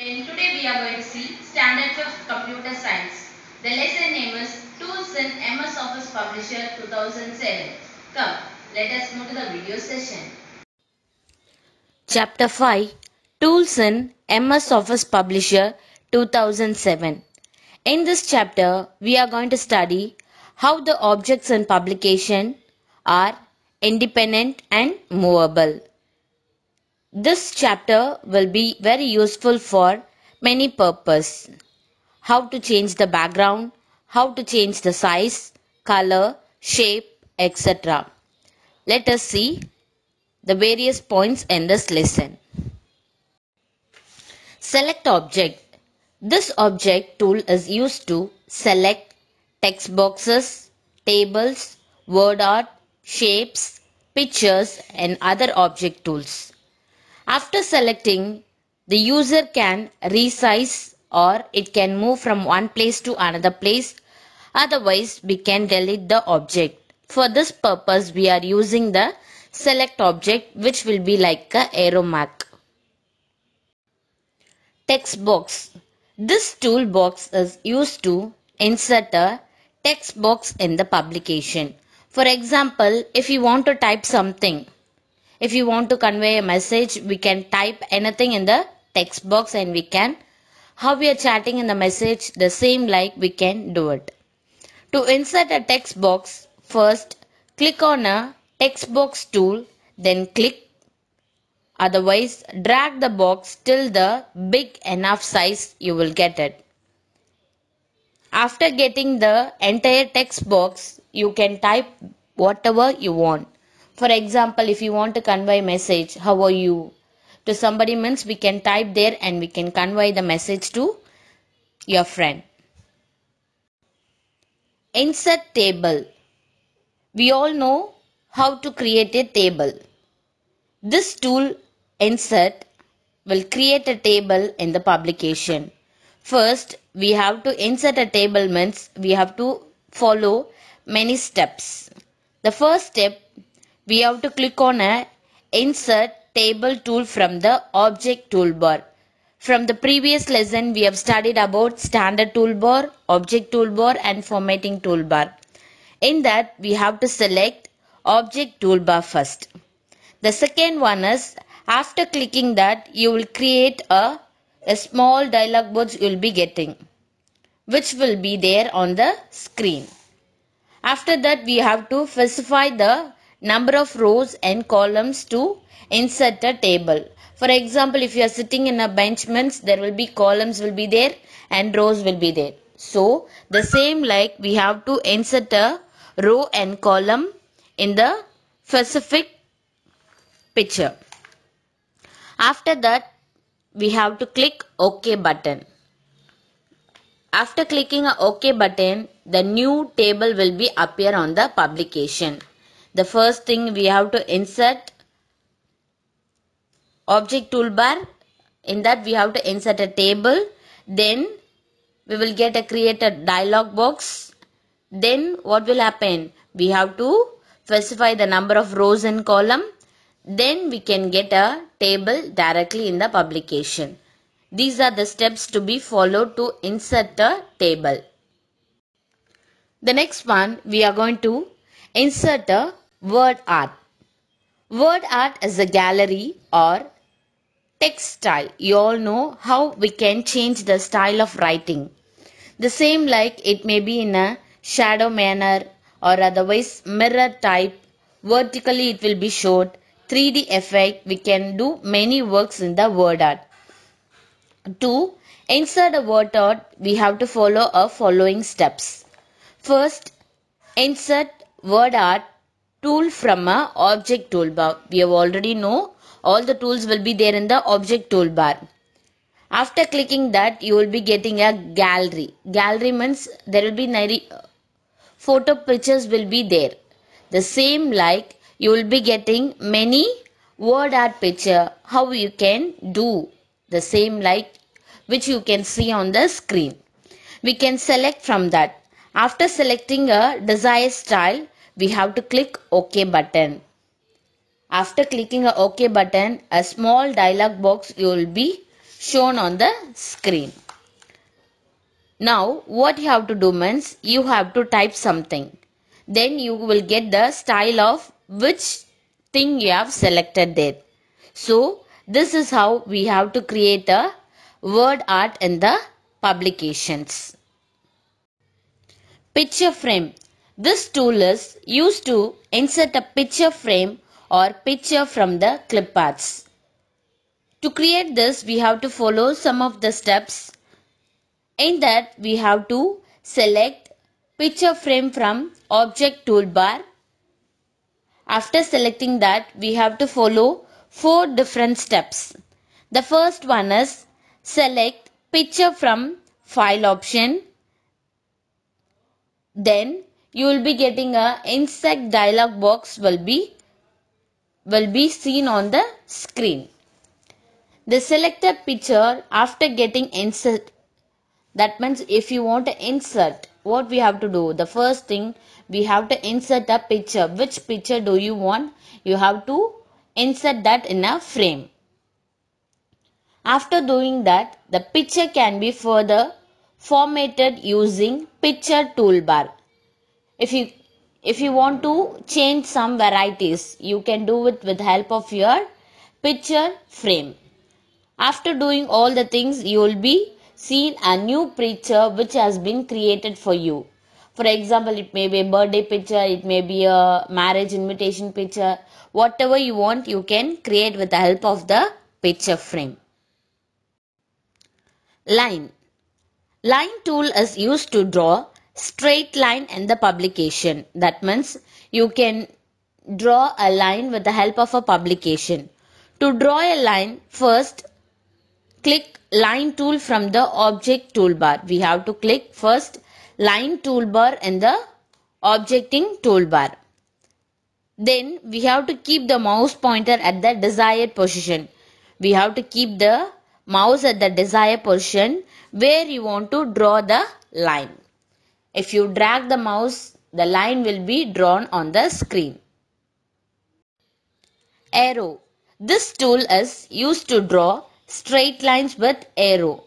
And today we are going to see Standards of Computer Science. The lesson name is Tools in MS Office Publisher 2007. Come, let us move to the video session. Chapter 5 Tools in MS Office Publisher 2007. In this chapter, we are going to study how the objects in publication are independent and movable. This chapter will be very useful for many purpose. How to change the background, how to change the size, color, shape, etc. Let us see the various points in this lesson. Select object. This object tool is used to select text boxes, tables, word art, shapes, pictures and other object tools. After selecting, the user can resize or it can move from one place to another place. Otherwise, we can delete the object. For this purpose, we are using the select object which will be like a arrow mark. Text box. This toolbox is used to insert a text box in the publication. For example, if you want to type something, if you want to convey a message, we can type anything in the text box and we can how we are chatting in the message the same like we can do it. To insert a text box, first click on a text box tool, then click otherwise drag the box till the big enough size you will get it. After getting the entire text box, you can type whatever you want. For example, if you want to convey message, how are you? To somebody means we can type there and we can convey the message to your friend. Insert table. We all know how to create a table. This tool insert will create a table in the publication. First, we have to insert a table means we have to follow many steps. The first step we have to click on a insert table tool from the object toolbar. From the previous lesson we have studied about standard toolbar, object toolbar and formatting toolbar. In that we have to select object toolbar first. The second one is after clicking that you will create a, a small dialog box you will be getting which will be there on the screen. After that we have to specify the number of rows and columns to insert a table. For example, if you are sitting in a benchments, there will be columns will be there and rows will be there. So, the same like we have to insert a row and column in the specific picture. After that, we have to click OK button. After clicking a OK button, the new table will be appear on the publication the first thing we have to insert object toolbar in that we have to insert a table then we will get a create a dialog box then what will happen we have to specify the number of rows and column then we can get a table directly in the publication these are the steps to be followed to insert a table the next one we are going to insert a Word art. Word art is a gallery or textile. You all know how we can change the style of writing. The same like it may be in a shadow manner or otherwise mirror type. Vertically it will be short. 3D effect. We can do many works in the word art. 2. Insert a word art. We have to follow a following steps. First, insert word art tool from a object toolbar. We have already know all the tools will be there in the object toolbar. After clicking that you will be getting a gallery. Gallery means there will be uh, photo pictures will be there. The same like you will be getting many word art picture how you can do the same like which you can see on the screen. We can select from that. After selecting a desired style, we have to click OK button. After clicking a OK button, a small dialog box will be shown on the screen. Now what you have to do means you have to type something. Then you will get the style of which thing you have selected there. So this is how we have to create a word art in the publications. Picture frame. This tool is used to insert a picture frame or picture from the clip To create this, we have to follow some of the steps. In that, we have to select picture frame from object toolbar. After selecting that, we have to follow four different steps. The first one is select picture from file option. Then you will be getting a insect dialog box will be will be seen on the screen. The selected picture after getting insert that means if you want to insert what we have to do the first thing we have to insert a picture which picture do you want you have to insert that in a frame. After doing that the picture can be further formatted using picture toolbar if you if you want to change some varieties you can do it with help of your picture frame after doing all the things you will be seen a new picture which has been created for you for example it may be a birthday picture it may be a marriage invitation picture whatever you want you can create with the help of the picture frame line line tool is used to draw straight line and the publication. That means you can draw a line with the help of a publication. To draw a line, first click line tool from the object toolbar. We have to click first line toolbar in the objecting toolbar. Then we have to keep the mouse pointer at the desired position. We have to keep the mouse at the desired position where you want to draw the line. If you drag the mouse, the line will be drawn on the screen. Arrow. This tool is used to draw straight lines with arrow.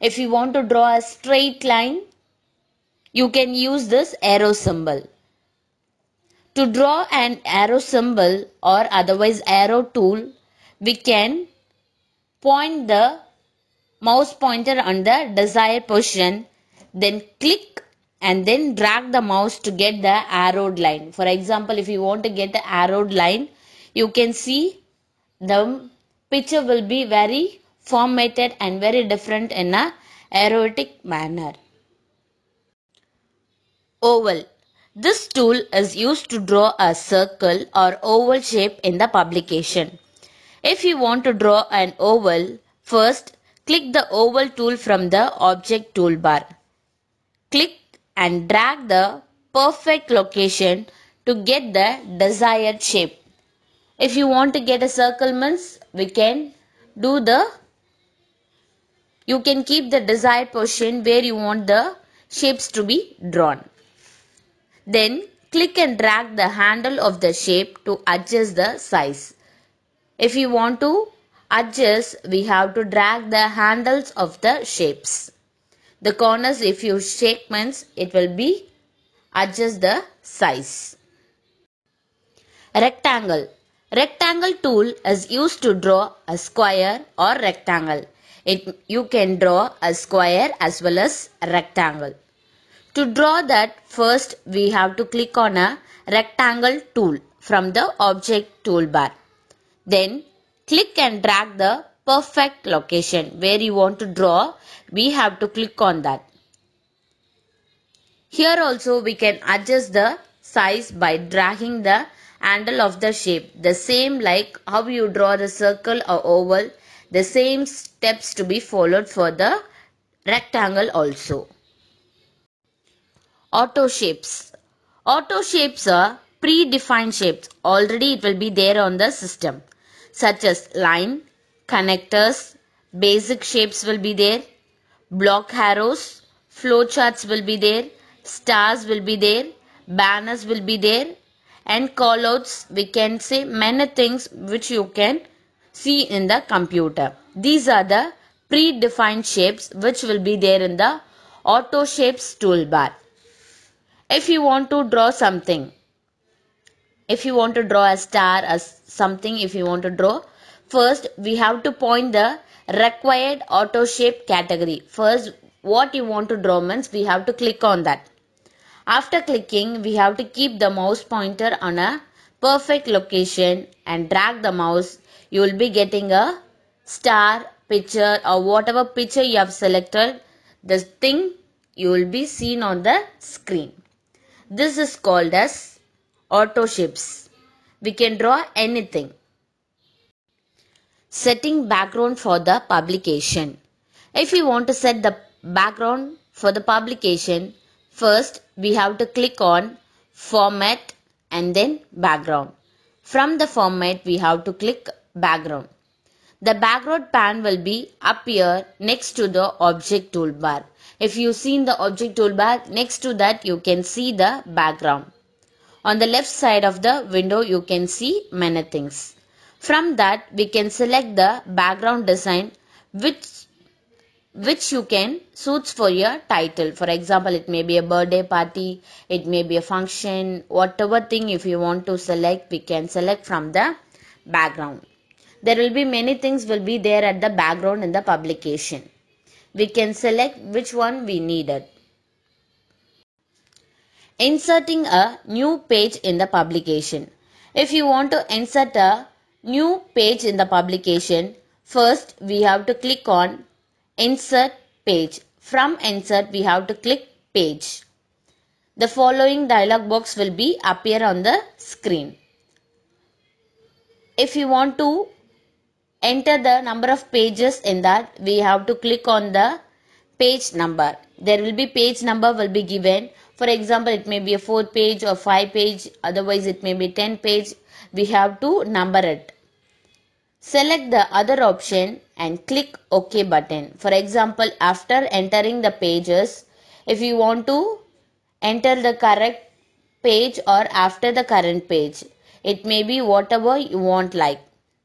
If you want to draw a straight line, you can use this arrow symbol. To draw an arrow symbol or otherwise arrow tool, we can point the mouse pointer on the desired position, then click and then drag the mouse to get the arrowed line. For example, if you want to get the arrowed line, you can see the picture will be very formatted and very different in a erotic manner. Oval. This tool is used to draw a circle or oval shape in the publication. If you want to draw an oval, first click the oval tool from the object toolbar. Click and drag the perfect location to get the desired shape. If you want to get a circle means we can do the you can keep the desired position where you want the shapes to be drawn. Then click and drag the handle of the shape to adjust the size. If you want to adjust we have to drag the handles of the shapes the corners if you shake means it will be adjust the size. Rectangle. Rectangle tool is used to draw a square or rectangle. It, you can draw a square as well as rectangle. To draw that first we have to click on a rectangle tool from the object toolbar. Then click and drag the perfect location where you want to draw we have to click on that here also we can adjust the size by dragging the handle of the shape the same like how you draw the circle or oval the same steps to be followed for the rectangle also auto shapes auto shapes are predefined shapes already it will be there on the system such as line connectors, basic shapes will be there, block arrows, flowcharts will be there, stars will be there, banners will be there and callouts we can say many things which you can see in the computer. These are the predefined shapes which will be there in the auto shapes toolbar. If you want to draw something, if you want to draw a star as something, if you want to draw First, we have to point the required auto shape category. First, what you want to draw means we have to click on that. After clicking, we have to keep the mouse pointer on a perfect location and drag the mouse. You will be getting a star picture or whatever picture you have selected. The thing you will be seen on the screen. This is called as auto shapes. We can draw anything setting background for the publication. If we want to set the background for the publication, first we have to click on format and then background. From the format we have to click background. The background pan will be appear next to the object toolbar. If you see in the object toolbar, next to that you can see the background. On the left side of the window you can see many things. From that we can select the background design which which you can suits for your title. For example, it may be a birthday party, it may be a function, whatever thing if you want to select, we can select from the background. There will be many things will be there at the background in the publication. We can select which one we needed. Inserting a new page in the publication. If you want to insert a new page in the publication, first we have to click on insert page. From insert we have to click page. The following dialog box will be appear on the screen. If you want to enter the number of pages in that we have to click on the page number. There will be page number will be given. For example, it may be a 4 page or 5 page. Otherwise, it may be 10 page. We have to number it. Select the other option and click OK button. For example, after entering the pages, if you want to enter the correct page or after the current page, it may be whatever you want like.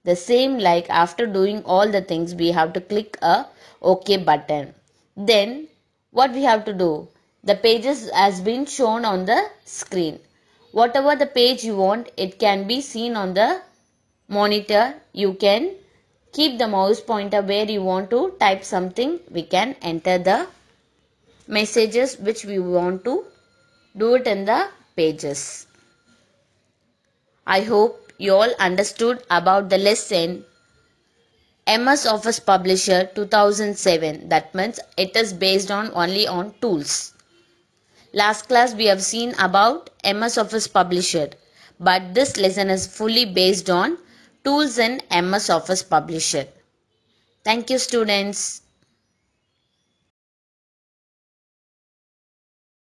The same like after doing all the things, we have to click a OK button. Then what we have to do? The pages has been shown on the screen. Whatever the page you want, it can be seen on the monitor you can keep the mouse pointer where you want to type something we can enter the messages which we want to do it in the pages i hope you all understood about the lesson ms office publisher 2007 that means it is based on only on tools last class we have seen about ms office publisher but this lesson is fully based on Tools in MS Office Publisher. Thank you students.